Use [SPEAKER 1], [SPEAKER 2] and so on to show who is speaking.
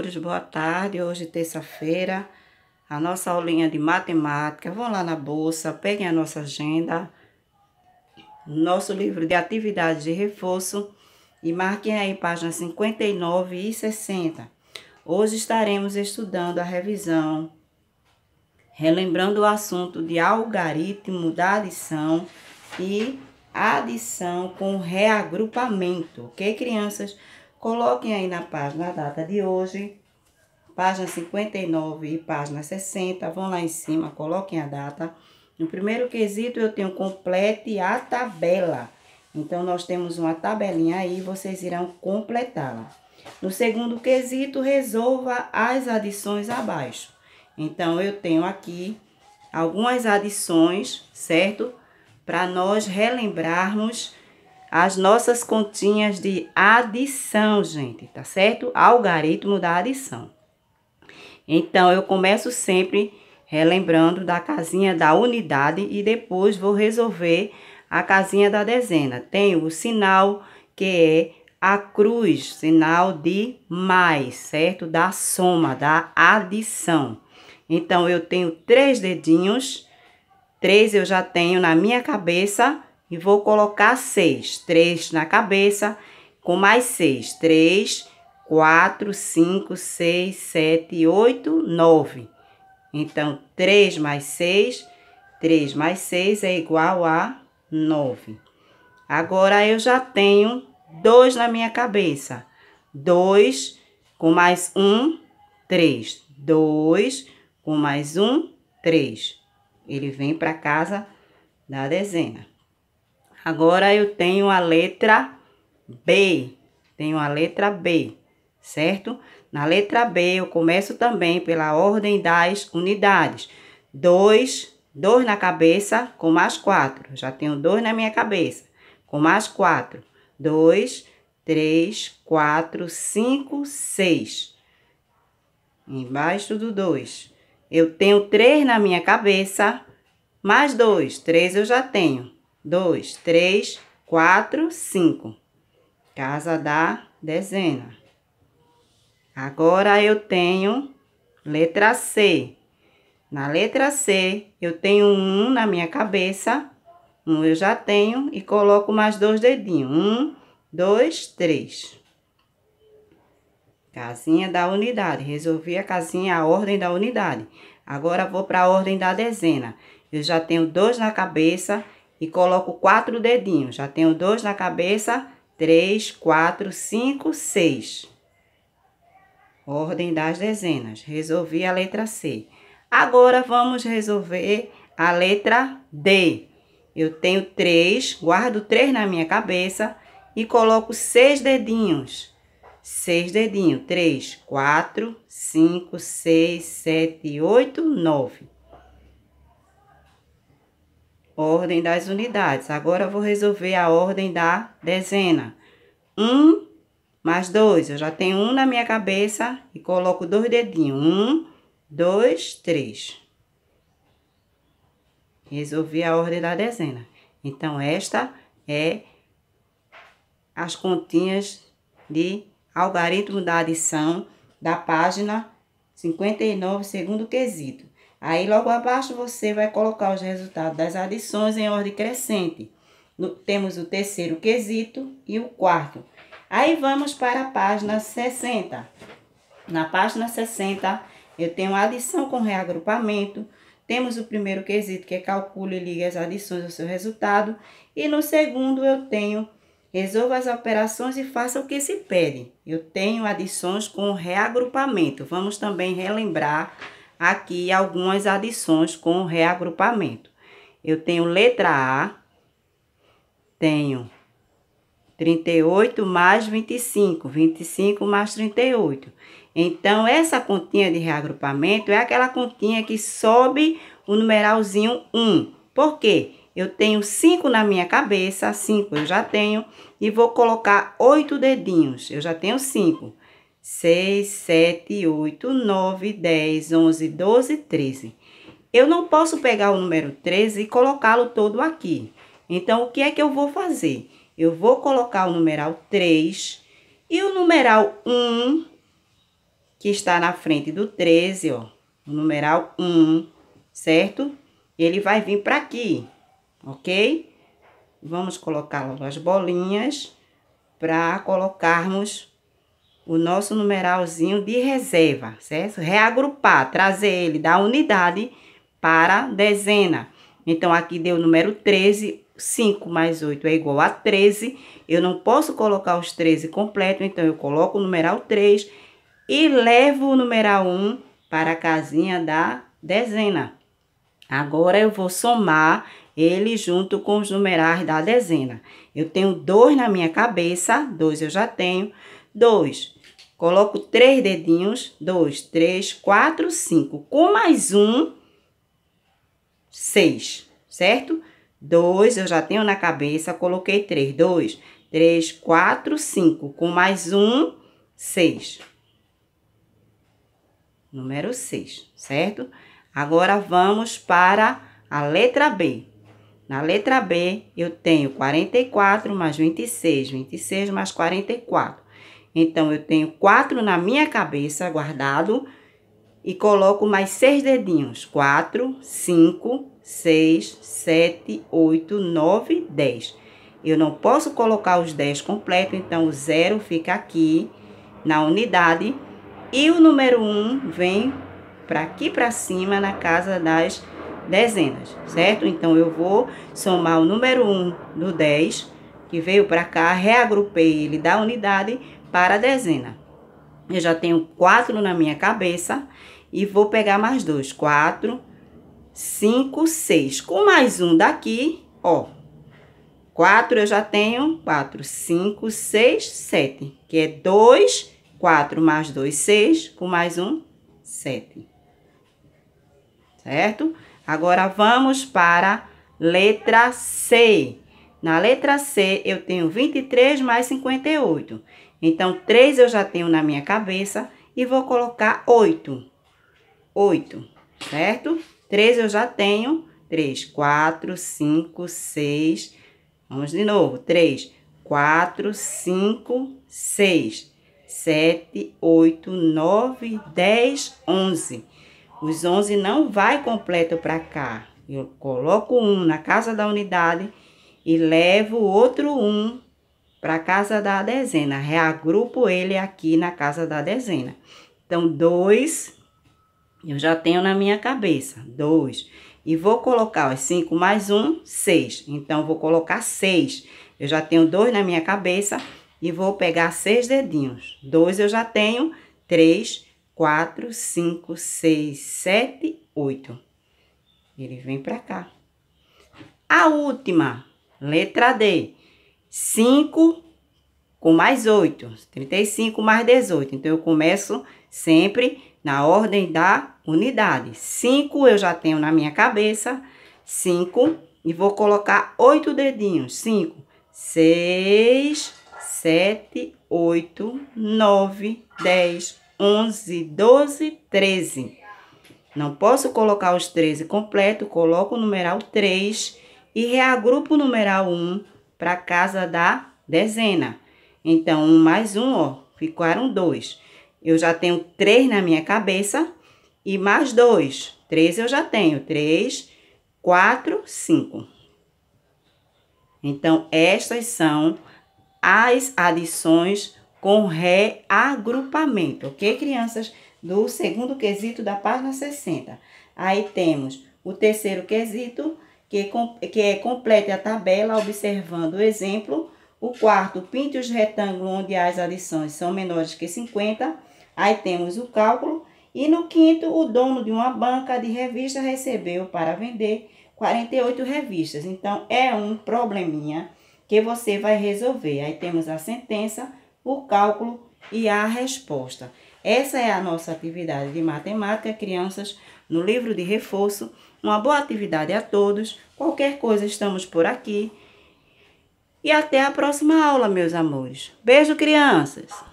[SPEAKER 1] professores, boa tarde. Hoje, terça-feira, a nossa aulinha de matemática. Vão lá na bolsa, peguem a nossa agenda, nosso livro de atividades de reforço e marquem aí páginas 59 e 60. Hoje estaremos estudando a revisão, relembrando o assunto de algaritmo da adição e adição com reagrupamento, ok, crianças? Coloquem aí na página a data de hoje, página 59 e página 60. Vão lá em cima, coloquem a data. No primeiro quesito, eu tenho complete a tabela. Então, nós temos uma tabelinha aí, vocês irão completá-la. No segundo quesito, resolva as adições abaixo. Então, eu tenho aqui algumas adições, certo? Para nós relembrarmos as nossas continhas de adição, gente, tá certo? Algaritmo da adição. Então, eu começo sempre relembrando da casinha da unidade e depois vou resolver a casinha da dezena. Tenho o sinal que é a cruz, sinal de mais, certo? Da soma, da adição. Então, eu tenho três dedinhos, três eu já tenho na minha cabeça, e vou colocar seis, três na cabeça, com mais seis, três, quatro, cinco, seis, sete, oito, nove. Então, três mais seis, três mais seis é igual a nove. Agora, eu já tenho dois na minha cabeça. Dois com mais um, três. Dois com mais um, três. Ele vem para casa da dezena. Agora eu tenho a letra B. Tenho a letra B, certo? Na letra B, eu começo também pela ordem das unidades. 2, 2 na cabeça, com mais 4. Já tenho 2 na minha cabeça, com mais 4. 2, 3, 4, 5, 6. Embaixo do 2. Eu tenho 3 na minha cabeça, mais 2. 3 eu já tenho dois, três, quatro, cinco. Casa da dezena. Agora eu tenho letra C. Na letra C, eu tenho um na minha cabeça. Um eu já tenho e coloco mais dois dedinhos. Um, dois, três. Casinha da unidade. Resolvi a casinha, a ordem da unidade. Agora vou para a ordem da dezena. Eu já tenho dois na cabeça e coloco quatro dedinhos. Já tenho dois na cabeça, três, quatro, cinco, seis. Ordem das dezenas. Resolvi a letra C. Agora, vamos resolver a letra D. Eu tenho três, guardo três na minha cabeça e coloco seis dedinhos. Seis dedinhos. Três, quatro, cinco, seis, sete, oito, nove ordem das unidades. Agora vou resolver a ordem da dezena. 1 um, mais 2. Eu já tenho 1 um na minha cabeça e coloco dois dedinhos. 1, 2, 3. Resolvi a ordem da dezena. Então, esta é as continhas de algarismo da adição da página 59, segundo quesito. Aí, logo abaixo, você vai colocar os resultados das adições em ordem crescente. No, temos o terceiro quesito e o quarto. Aí, vamos para a página 60. Na página 60, eu tenho adição com reagrupamento. Temos o primeiro quesito, que é calcule e ligue as adições ao seu resultado. E no segundo, eu tenho resolva as operações e faça o que se pede. Eu tenho adições com reagrupamento. Vamos também relembrar aqui algumas adições com reagrupamento. Eu tenho letra A, tenho 38 mais 25, 25 mais 38. Então, essa continha de reagrupamento é aquela continha que sobe o numeralzinho 1. Por quê? Eu tenho 5 na minha cabeça, 5 eu já tenho, e vou colocar 8 dedinhos, eu já tenho 5. 6, 7, 8, 9, 10, 11, 12, 13. Eu não posso pegar o número 13 e colocá-lo todo aqui. Então, o que é que eu vou fazer? Eu vou colocar o numeral 3 e o numeral 1, que está na frente do 13, ó. O numeral 1, certo? Ele vai vir para aqui, ok? Vamos colocar as bolinhas para colocarmos o nosso numeralzinho de reserva, certo? Reagrupar, trazer ele da unidade para dezena. Então, aqui deu o número 13, 5 mais 8 é igual a 13. Eu não posso colocar os 13 completo, então eu coloco o numeral 3 e levo o numeral 1 para a casinha da dezena. Agora, eu vou somar ele junto com os numerais da dezena. Eu tenho 2 na minha cabeça, 2 eu já tenho. 2 Coloco três dedinhos, dois, três, quatro, cinco. Com mais um, seis, certo? Dois, eu já tenho na cabeça, coloquei três. Dois, três, quatro, cinco. Com mais um, seis. Número seis, certo? Agora, vamos para a letra B. Na letra B, eu tenho 44 mais 26, 26 mais 44. Então, eu tenho quatro na minha cabeça guardado e coloco mais seis dedinhos. Quatro, cinco, seis, sete, oito, nove, dez. Eu não posso colocar os dez completo, então o zero fica aqui na unidade. E o número um vem para aqui para cima na casa das dezenas, certo? Então, eu vou somar o número um do dez que veio para cá, reagrupei ele da unidade para a dezena. Eu já tenho quatro na minha cabeça e vou pegar mais dois. Quatro, cinco, seis. Com mais um daqui, ó. Quatro eu já tenho. Quatro, cinco, seis, sete. Que é dois, quatro mais dois, seis. Com mais um, sete. Certo? Agora vamos para letra C. Na letra C, eu tenho 23 mais 58. Então, 3 eu já tenho na minha cabeça e vou colocar 8. 8, certo? 3 eu já tenho. 3, 4, 5, 6. Vamos de novo. 3, 4, 5, 6, 7, 8, 9, 10, 11. Os 11 não vai completo para cá. Eu coloco um na casa da unidade e levo outro um para casa da dezena. Reagrupo ele aqui na casa da dezena. Então, dois eu já tenho na minha cabeça, dois. E vou colocar os cinco mais um, seis. Então, vou colocar seis. Eu já tenho dois na minha cabeça e vou pegar seis dedinhos. Dois eu já tenho, três, quatro, cinco, seis, sete, oito. Ele vem pra cá. A última, letra D. 5 com mais 8, 35 mais 18. Então, eu começo sempre na ordem da unidade. 5 eu já tenho na minha cabeça, 5, e vou colocar 8 dedinhos. 5, 6, 7, 8, 9, 10, 11, 12, 13. Não posso colocar os 13 completo, coloco o numeral 3 e reagrupo o numeral 1 para casa da dezena. Então, um mais um, ó, ficaram dois. Eu já tenho três na minha cabeça e mais dois. Três eu já tenho. Três, quatro, cinco. Então, estas são as adições com reagrupamento, ok, crianças? Do segundo quesito da página 60. Aí temos o terceiro quesito, que, que é complete a tabela observando o exemplo. O quarto, pinte os retângulos onde as adições são menores que 50. Aí temos o cálculo. E no quinto, o dono de uma banca de revista recebeu para vender 48 revistas. Então, é um probleminha que você vai resolver. Aí temos a sentença, o cálculo e a resposta. Essa é a nossa atividade de matemática, crianças no livro de reforço. Uma boa atividade a todos. Qualquer coisa, estamos por aqui. E até a próxima aula, meus amores. Beijo, crianças!